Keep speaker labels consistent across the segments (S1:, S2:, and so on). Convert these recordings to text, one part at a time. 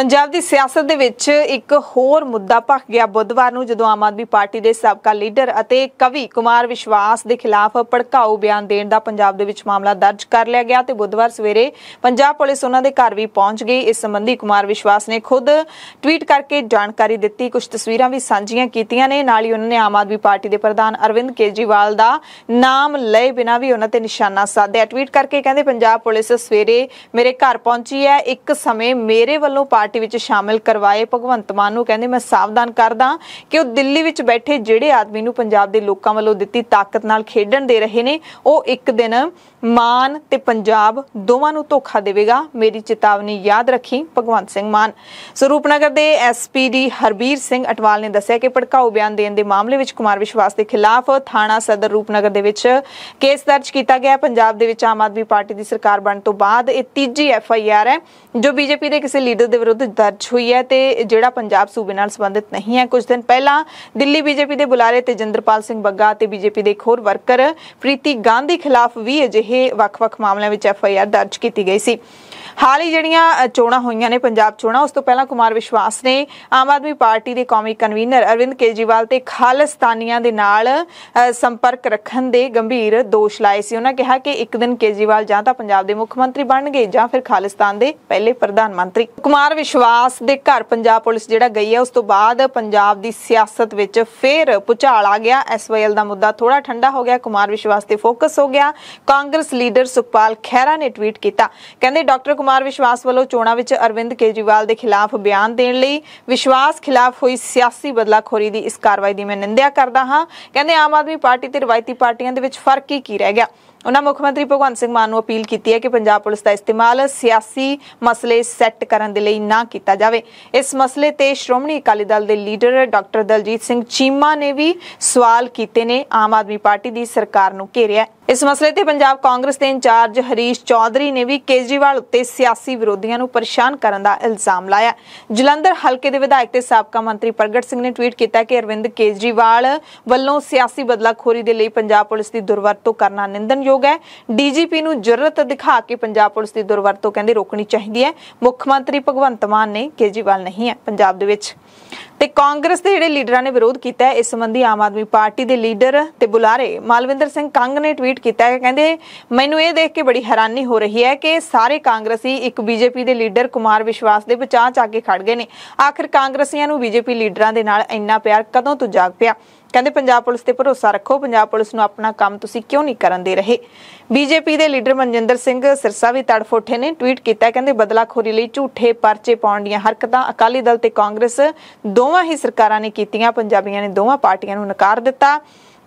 S1: ਪੰਜਾਬ ਦੀ ਸਿਆਸਤ ਦੇ ਵਿੱਚ ਇੱਕ ਹੋਰ ਮੁੱਦਾ ਭਖ ਗਿਆ ਬੁੱਧਵਾਰ ਨੂੰ ਜਦੋਂ ਆਮ ਆਦਮੀ ਪਾਰਟੀ ਦੇ ਸਾਬਕਾ ਲੀਡਰ ਅਤੇ ਕਵੀ ਕੁਮਾਰ ਵਿਸ਼ਵਾਸ ਦੇ ਖਿਲਾਫ ਭੜਕਾਊ ਬਿਆਨ ਦੇਣ ਦਾ ਪੰਜਾਬ ਦੇ ਵਿੱਚ ਮਾਮਲਾ ਦਰਜ ਕਰ ਲਿਆ ਗਿਆ ਤੇ ਬੁੱਧਵਾਰ ਸਵੇਰੇ ਪੰਜਾਬ ਪੁਲਿਸ ਉਹਨਾਂ ਦੇ ਘਰ ਵੀ ਪਹੁੰਚ ਗਈ ਇਸ ਸੰਬੰਧੀ ਕੁਮਾਰ ਵਿਸ਼ਵਾਸ ਨੇ ਖੁਦ ਟਵੀਟ ਕਰਕੇ ਜਾਣਕਾਰੀ ਦਿੱਤੀ ਕੁਝ ਤਸਵੀਰਾਂ ਵੀ ਸਾਂਝੀਆਂ ਕੀਤੀਆਂ ਨੇ ਨਾਲ ਹੀ ਉਹਨਾਂ ਨੇ ਆਮ ਆਦਮੀ ਪਾਰਟੀ ਦੇ ਪ੍ਰਧਾਨ ਅਰਵਿੰਦ ਕੇਜੀਵਾਲ ਦਾ ਨਾਮ ਲਏ ਬਿਨਾਂ ਵੀ ਉਹਨਾਂ ਤੇ ਨਿਸ਼ਾਨਾ ਸਾਧਿਆ ਟਵੀਟ ਕਰਕੇ ਕਹਿੰਦੇ ਪੰਜਾਬ ਪੁਲਿਸ ਸਵੇਰੇ ਮੇਰੇ ਘਰ ਪਹੁੰਚੀ ਹੈ ਇੱਕ ਸਮੇਂ ਮੇਰੇ ਵੱਲੋਂ ਪਾਰਟੀ ਪਾਰਟੀ ਵਿੱਚ ਸ਼ਾਮਿਲ ਕਰਵਾਏ ਭਗਵੰਤ ਮਾਨ ਨੂੰ ਕਹਿੰਦੇ ਮੈਂ ਸਾਵਧਾਨ ਕਰਦਾ ਕਿ ਉਹ ਦਿੱਲੀ ਵਿੱਚ ਬੈਠੇ ਜਿਹੜੇ ਆਦਮੀ ਨੂੰ ਪੰਜਾਬ ਦੇ ਲੋਕਾਂ ਵੱਲੋਂ ਦਿੱਤੀ ਤਾਕਤ ਨਾਲ ਖੇਡਣ ਦੇ ਰਹੇ ਨੇ ਉਹ ਇੱਕ ਦਿਨ ਮਾਨ ਤੇ ਪੰਜਾਬ ਦੋਵਾਂ ਨੂੰ ਧੋਖਾ ਦੇਵੇਗਾ ਮੇਰੀ ਚੇਤਾਵਨੀ ਯਾਦ ਰੱਖੀ ਭਗਵੰਤ ਸਿੰਘ ਮਾਨ ਸਰੂਪਨਗਰ ਦੇ ਐਸਪੀ ਡੀ ਹਰਬੀਰ ਸਿੰਘ ਅਟਵਾਲ ਨੇ ਦੱਸਿਆ ਕਿ ਭੜਕਾਊ ਬਿਆਨ ਦੇਣ ਦੇ ਮਾਮਲੇ ਵਿੱਚ ਕੁਮਾਰ ਵਿਸ਼ਵਾਸ ਦੇ ਖਿਲਾਫ ਥਾਣਾ ਸਦਰ ਰੂਪਨਗਰ ਦੇ ਵਿੱਚ ਕੇਸ ਦਰਜ ਕੀਤਾ ਗਿਆ ਪੰਜਾਬ ਦੇ ਵਿੱਚ ਆਮ ਆਦਮੀ ਪਾਰਟੀ ਦੀ ਸਰਕਾਰ ਬਣਨ ਤੋਂ ਬਾਅਦ ਇਹ ਤੀਜੀ ਐਫ ਆਈ ਆਰ ਹੈ ਜੋ ਬੀਜੇਪੀ ਦੇ ਕਿਸੇ ਲੀਡਰ ਦੇ ਵਿਰੁੱਧ ਵਿਰੁੱਧ ਦਰਜ ਹੋਈ ਹੈ ਤੇ ਜਿਹੜਾ ਪੰਜਾਬ ਸੂਬੇ ਨਾਲ ਸੰਬੰਧਿਤ ਨਹੀਂ ਹੈ ਕੁਝ ਦਿਨ ਪਹਿਲਾਂ ਦਿੱਲੀ ਬੀਜੇਪੀ ਦੇ ਬੁਲਾਰੇ ਜਿੰਦਰਪਾਲ ਸਿੰਘ ਬੱਗਾ ਤੇ ਬੀਜੇਪੀ ਦੇ ਇੱਕ ਹੋਰ ਵਰਕਰ ਪ੍ਰੀਤੀ ਗਾਂਧੀ ਖਿਲਾਫ ਵੀ ਅਜਿਹੇ ਵੱਖ-ਵੱਖ ਮਾਮਲਿਆਂ ਵਿੱਚ ਐਫਆਈਆਰ ਦਰਜ ਕੀਤੀ ਗਈ ਸੀ ਹਾਲ ਹੀ ਜਿਹੜੀਆਂ ਚੋਣਾਂ ਹੋਈਆਂ ਨੇ ਪੰਜਾਬ ਚੋਣਾਂ ਉਸ ਤੋਂ ਪਹਿਲਾਂ ਕੁਮਾਰ ਵਿਸ਼ਵਾਸ ਨੇ ਆਮ ਆਦਮੀ ਪਾਰਟੀ ਦੇ ਕੌਮੀ ਕਨਵੀਨਰ ਅਰਵਿੰਦ ਕੇਜੀਵਾਲ ਤੇ ਖਾਲਸਤਾਨੀਆਂ ਦੇ ਨਾਲ ਸੰਪਰਕ ਰੱਖਣ ਦੇ ਗੰਭੀਰ ਦੋਸ਼ ਲਾਏ ਸੀ ਉਹਨਾਂ ਕਿਹਾ ਕਿ ਇੱਕ ਦਿਨ ਕੇਜੀਵਾਲ ਜਾਂ ਤਾਂ ਪੰਜਾਬ ਦੇ ਮੁੱਖ ਮੰਤਰੀ ਬਣਨਗੇ ਜਾਂ ਫਿਰ ਖਾਲਿਸਤਾਨ ਦੇ ਪਹਿਲੇ ਪ੍ਰਧਾਨ ਮੰਤਰੀ ਕੁਮਾਰ ਵਿਸ਼ਵਾਸ ਦੇ ਘਰ ਪੰਜਾਬ ਪੁਲਿਸ ਜਿਹੜਾ ਗਈ ਹੈ ਉਸ ਤੋਂ ਬਾਅਦ ਪੰਜਾਬ ਦੀ ਸਿਆਸਤ ਵਿੱਚ ਫੇਰ ਪੁਚਾਲ ਆ ਗਿਆ ਐਸਵਾਈਐਲ ਦਾ ਮੁੱਦਾ ਥੋੜਾ ਠੰਡਾ ਹੋ ਗਿਆ ਕੁਮਾਰ ਵਿਸ਼ਵਾਸ ਤੇ ਫੋਕਸ ਹੋ ਗਿਆ ਕਾਂਗਰਸ ਲੀਡਰ ਸੁਖਪਾਲ ਖਹਿਰਾ ਨੇ ਟਵੀਟ ਕੀਤਾ ਕਹਿੰਦੇ ਡਾਕਟਰ ਕੁਮਾਰ ਵਿਸ਼ਵਾਸ ਵੱਲੋਂ ਚੋਣਾਂ ਵਿੱਚ ਅਰਵਿੰਦ ਕੇਜਰੀਵਾਲ ਦੇ ਖਿਲਾਫ ਬਿਆਨ ਦੇਣ ਲਈ ਵਿਸ਼ਵਾਸ ਖਿਲਾਫ ਹੋਈ ਸਿਆਸੀ ਬਦਲਾਖੋਰੀ ਦੀ ਇਸ ਕਾਰਵਾਈ ਦੀ ਮੈਂ ਨਿੰਦਿਆ ਕਰਦਾ ਹਾਂ ਕਹਿੰਦੇ ਆਮ ਆਦਮੀ ਪਾਰਟੀ ਤੇ ਰਵਾਇਤੀ ਪਾਰਟੀਆਂ ਦੇ ਵਿੱਚ ਫਰਕ ਕੀ ਕੀ ਰਹਿ ਗਿਆ ਉਹਨਾਂ ਮੁੱਖ ਮੰਤਰੀ ਭਗਵੰਤ ਸਿੰਘ ਮਾਨ ਨੂੰ ਅਪੀਲ ਕੀਤੀ ਹੈ ਕਿ ਪੰਜਾਬ ਪੁਲਿਸ ਦਾ ਇਸਤੇਮਾਲ ਸਿਆਸੀ ਮਸਲੇ ਸੈੱਟ ਕਰਨ ਦੇ ਲਈ ਨਾ ਕੀਤਾ ਜਾਵੇ ਇਸ ਮਸਲੇ ਤੇ ਸ਼੍ਰੋਮਣੀ ਅਕਾਲੀ ਦਲ ਦੇ ਲੀਡਰ ਡਾਕਟਰ ਦਲਜੀਤ ਸਿੰਘ ਚੀਮਾ ਨੇ ਵੀ ਸਵਾਲ ਕੀਤੇ ਨੇ ਆਮ ਆਦਮੀ ਪਾਰਟੀ ਦੀ ਸਰਕਾਰ ਨੂੰ ਘੇਰਿਆ ਇਸ ਮਸਲੇ ਤੇ ਪੰਜਾਬ ਕਾਂਗਰਸ ਦੇ ਇੰਚਾਰਜ ਹਰੀਸ਼ ਚੌਧਰੀ ਨੇ ਵੀ ਕੇਜਰੀਵਾਲ ਉੱਤੇ ਸਿਆਸੀ ਵਿਰੋਧੀਆਂ ਨੂੰ ਪਰੇਸ਼ਾਨ ਕਰਨ ਦਾ ਇਲਜ਼ਾਮ ਲਾਇਆ ਜਲੰਧਰ ਹਲਕੇ ਦੇ ਵਿਧਾਇਕ ਤੇ ਸਾਬਕਾ ਮੰਤਰੀ ਪ੍ਰਗਟ ਸਿੰਘ ਨੇ ਟਵੀਟ ਕੀਤਾ ਕਿ ਅਰਵਿੰਦ ਕੇਜਰੀਵਾਲ ਵੱਲੋਂ ਸਿਆਸੀ ਬਦਲਾਖੋਰੀ ਦੇ ਲਈ ਪੰਜਾਬ ਪੁਲਿਸ ਦੀ ਦੁਰਵਰਤੋਂ ਕਰਨਾ ਨਿੰਦਨ ਚਿੰਤਾਯੋਗ ਹੈ ਡੀਜੀਪੀ ਨੂੰ ਜ਼ਰੂਰਤ ਦਿਖਾ ਕੇ ਪੰਜਾਬ ਪੁਲਿਸ ਦੀ ਦੁਰਵਰਤੋਂ ਕਹਿੰਦੇ ਰੋਕਣੀ ਚਾਹੀਦੀ ਹੈ ਮੁੱਖ ਮੰਤਰੀ ਭਗਵੰਤ ਮਾਨ ਨੇ ਕੇਜੀਵਾਲ ਨਹੀਂ ਹੈ ਪੰਜਾਬ ਦੇ ਵਿੱਚ ਤੇ ਕਾਂਗਰਸ ਦੇ ਜਿਹੜੇ ਲੀਡਰਾਂ ਨੇ ਵਿਰੋਧ ਕੀਤਾ ਹੈ ਇਸ ਸੰਬੰਧੀ ਆਮ ਆਦਮੀ ਪਾਰਟੀ ਦੇ ਲੀਡਰ ਤੇ ਬੁਲਾਰੇ ਮਾਲਵਿੰਦਰ ਸਿੰਘ ਕੰਗ ਨੇ ਟਵੀਟ ਕੀਤਾ ਹੈ ਕਹਿੰਦੇ ਮੈਨੂੰ ਇਹ ਦੇਖ ਕੇ ਬੜੀ ਹੈਰਾਨੀ ਹੋ ਰਹੀ ਹੈ ਕਿ ਸਾਰੇ ਕਾਂਗਰਸੀ ਇੱਕ ਬੀਜੇਪੀ ਦੇ ਲੀਡਰ ਕੁਮਾਰ ਵਿਸ਼ਵਾਸ ਦੇ ਬਚਾਅ ਚ ਆ ਕੇ ਖੜ ਗਏ ਨੇ ਆਖਰ ਕਾਂਗਰਸੀਆਂ ਨੂੰ ਬੀਜੇਪੀ ਲੀਡਰਾਂ ਦੇ ਨਾਲ ਇੰਨਾ ਪਿਆਰ ਕਦੋਂ ਤੋਂ ਜਾਗ ਪਿਆ ਕਹਿੰਦੇ ਪੰਜਾਬ ਪੁਲਿਸ ਤੇ ਭਰੋਸਾ ਰੱਖੋ ਪੰਜਾਬ ਪੁਲਿਸ ਨੂੰ ਆਪਣਾ ਕੰਮ ਤੁਸੀਂ ਕਿਉਂ ਨਹੀਂ ਕਰਨ ਦੇ ਰਹੇ ਬੀਜੇਪੀ ਦੇ ਲੀਡਰ ਮਨਜਿੰਦਰ ਸਿੰਘ ਸਿਰਸਾ ਵੀ ਤੜਫੋਠੇ ਨੇ ਟਵੀਟ ਕੀਤਾ ਕਹਿੰਦੇ ਬਦਲਾਖੋਰੀ ਲਈ ਝੂਠੇ ਪਰਚੇ ਪਾਉਣ ਦੀਆਂ ਹਰਕਤਾਂ ਅਕਾਲੀ ਦਲ ਤੇ ਕਾਂਗਰਸ ਦੋਵਾਂ ਹੀ ਸਰਕਾਰਾਂ ਨੇ ਕੀਤੀਆਂ ਪੰਜਾਬੀਆਂ ਨੇ ਦੋਵਾਂ ਪਾਰਟੀਆਂ ਨੂੰ ਨਕਾਰ ਦਿੱਤਾ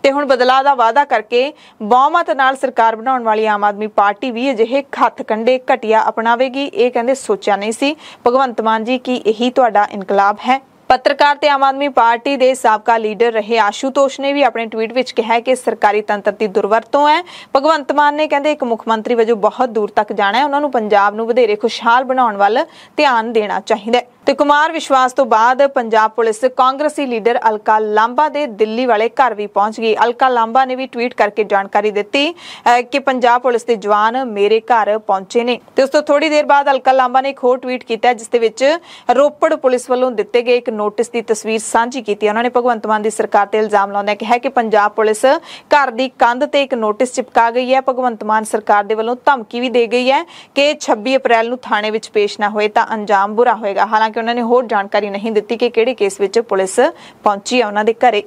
S1: ਤੇ ਹੁਣ ਬਦਲਾ ਦਾ ਵਾਅਦਾ ਕਰਕੇ ਬਹੁਮਤ ਨਾਲ ਸਰਕਾਰ ਬਣਾਉਣ ਵਾਲੀ ਆਮ ਆਦਮੀ ਪਾਰਟੀ ਵੀ ਅਜਿਹੇ ਖੱਤ ਕੰਡੇ ਘਟਿਆ ਅਪਣਾਵੇਗੀ ਇਹ ਕਹਿੰਦੇ ਸੋਚਿਆ ਨਹੀਂ ਸੀ ਭਗਵੰਤ ਮਾਨ ਜੀ ਕੀ ਇਹੀ ਤੁਹਾਡਾ ਇਨਕਲਾਬ ਹੈ ਪੱਤਰਕਾਰ ਤੇ ਆਮ ਆਦਮੀ ਪਾਰਟੀ ਦੇ ਸਾਬਕਾ ਲੀਡਰ ਰਹੇ ਆਸ਼ੂਤੋਸ਼ ਨੇ ਵੀ ਆਪਣੇ ਟਵੀਟ ਵਿੱਚ ਕਿਹਾ ਕਿ ਸਰਕਾਰੀ ਤੰਤਰ ਦੀ ਦੁਰਵਰਤੋਂ ਹੈ ਭਗਵੰਤ ਮਾਨ ਨੇ ਕਹਿੰਦੇ ਇੱਕ ਮੁੱਖ ਮੰਤਰੀ ਵਜੋਂ ਬਹੁਤ ਦੂਰ ਤੱਕ ਜਾਣਾ ਹੈ ਉਹਨਾਂ ਨੂੰ ਪੰਜਾਬ ਨੂੰ ਵਧੇਰੇ ਖੁਸ਼ਹਾਲ ਬਣਾਉਣ ਵੱਲ ਧਿਆਨ ਦੇਣਾ ਚਾਹੀਦਾ ਹੈ ਤੇ ਕੁਮਾਰ ਵਿਸ਼ਵਾਸ ਤੋਂ ਬਾਅਦ ਪੰਜਾਬ ਪੁਲਿਸ ਕਾਂਗਰਸੀ ਲੀਡਰ ਅਲਕਾ ਲਾਂਬਾ ਦੇ ਦਿੱਲੀ ਵਾਲੇ ਘਰ ਵੀ ਪਹੁੰਚ ਗਈ ਅਲਕਾ ਲਾਂਬਾ ਨੇ ਵੀ ਟਵੀਟ ਕਰਕੇ ਜਾਣਕਾਰੀ ਦਿੱਤੀ ਕਿ ਪੰਜਾਬ ਪੁਲਿਸ ਦੇ ਜਵਾਨ ਮੇਰੇ ਘਰ ਪਹੁੰਚੇ ਨੇ ਤੇ ਉਸ ਤੋਂ ਥੋੜੀ ਦੇਰ ਬਾਅਦ ਅਲਕਾ ਲਾਂਬਾ ਨੇ ਇੱਕ ਹੋਰ ਟਵੀਟ ਕੀਤਾ ਜਿਸ ਦੇ ਵਿੱਚ ਰੋਪੜ ਪੁਲਿਸ ਵੱਲੋਂ ਦਿੱਤੇ ਗਏ ਇੱਕ ਨੋਟਿਸ ਦੀ ਤਸਵੀਰ ਸਾਂਝੀ ਕੀਤੀ ਉਹਨਾਂ ਨੇ ਭਗਵੰਤ ਮਾਨ ਦੀ ਸਰਕਾਰ ਤੇ ਇਲਜ਼ਾਮ ਲਾਉਂਦਿਆਂ ਕਿਹਾ ਕਿ ਪੰਜਾਬ ਪੁਲਿਸ ਘਰ ਦੀ ਕੰਧ ਤੇ ਇੱਕ ਨੋਟਿਸ ਚਿਪਕਾ ਗਈ ਹੈ ਭਗਵੰਤ ਮਾਨ ਸਰਕਾਰ ਦੇ ਵੱਲੋਂ ਧਮਕੀ ਵੀ ਦੇ ਗਈ ਹੈ ਕਿ 26 ਅਪ੍ਰੈਲ ਨੂੰ ਥਾਣੇ ਵਿੱਚ ਪੇਸ਼ ਨਾ ਹੋਏ ਤਾਂ ਅੰਜਾਮ ਬੁਰਾ ਹੋਏਗਾ ਹਾਲਾਂਕਿ ਹਾਲਾਂਕਿ ਉਹਨਾਂ ਨੇ ਹੋਰ ਜਾਣਕਾਰੀ ਨਹੀਂ ਦਿੱਤੀ ਕਿ ਕਿਹੜੇ ਕੇਸ ਵਿੱਚ ਪੁਲਿਸ ਪਹੁੰਚੀ ਹੈ ਉਹਨਾਂ ਦੇ ਘਰੇ